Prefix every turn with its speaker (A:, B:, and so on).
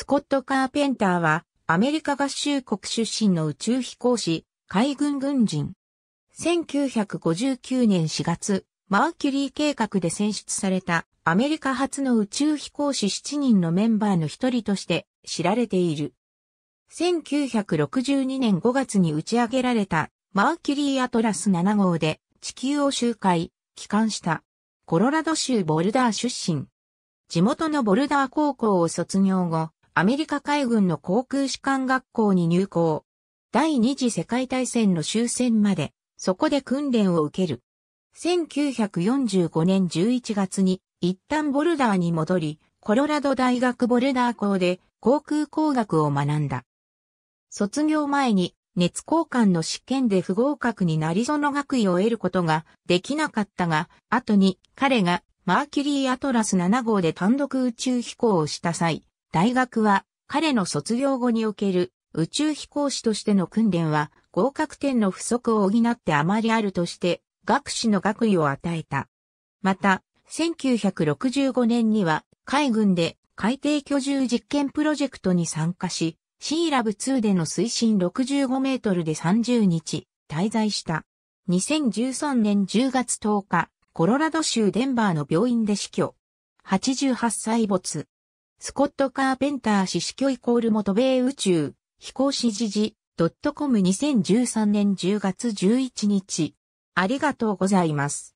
A: スコット・カーペンターは、アメリカ合衆国出身の宇宙飛行士、海軍軍人。1959年4月、マーキュリー計画で選出されたアメリカ初の宇宙飛行士7人のメンバーの一人として知られている。1962年5月に打ち上げられたマーキュリーアトラス7号で地球を周回、帰還した。コロラド州ボルダー出身。地元のボルダー高校を卒業後、アメリカ海軍の航空士官学校に入校。第二次世界大戦の終戦まで、そこで訓練を受ける。1945年11月に一旦ボルダーに戻り、コロラド大学ボルダー校で航空工学を学んだ。卒業前に熱交換の試験で不合格になりその学位を得ることができなかったが、後に彼がマーキュリーアトラス7号で単独宇宙飛行をした際、大学は彼の卒業後における宇宙飛行士としての訓練は合格点の不足を補ってあまりあるとして学士の学位を与えた。また、1965年には海軍で海底居住実験プロジェクトに参加し、シーラブ2での水深65メートルで30日滞在した。2013年10月10日、コロラド州デンバーの病院で死去。88歳没。スコット・カーペンター氏死去イコール元米宇宙、飛行士時事、ドットコム2013年10月11日。ありがとうございます。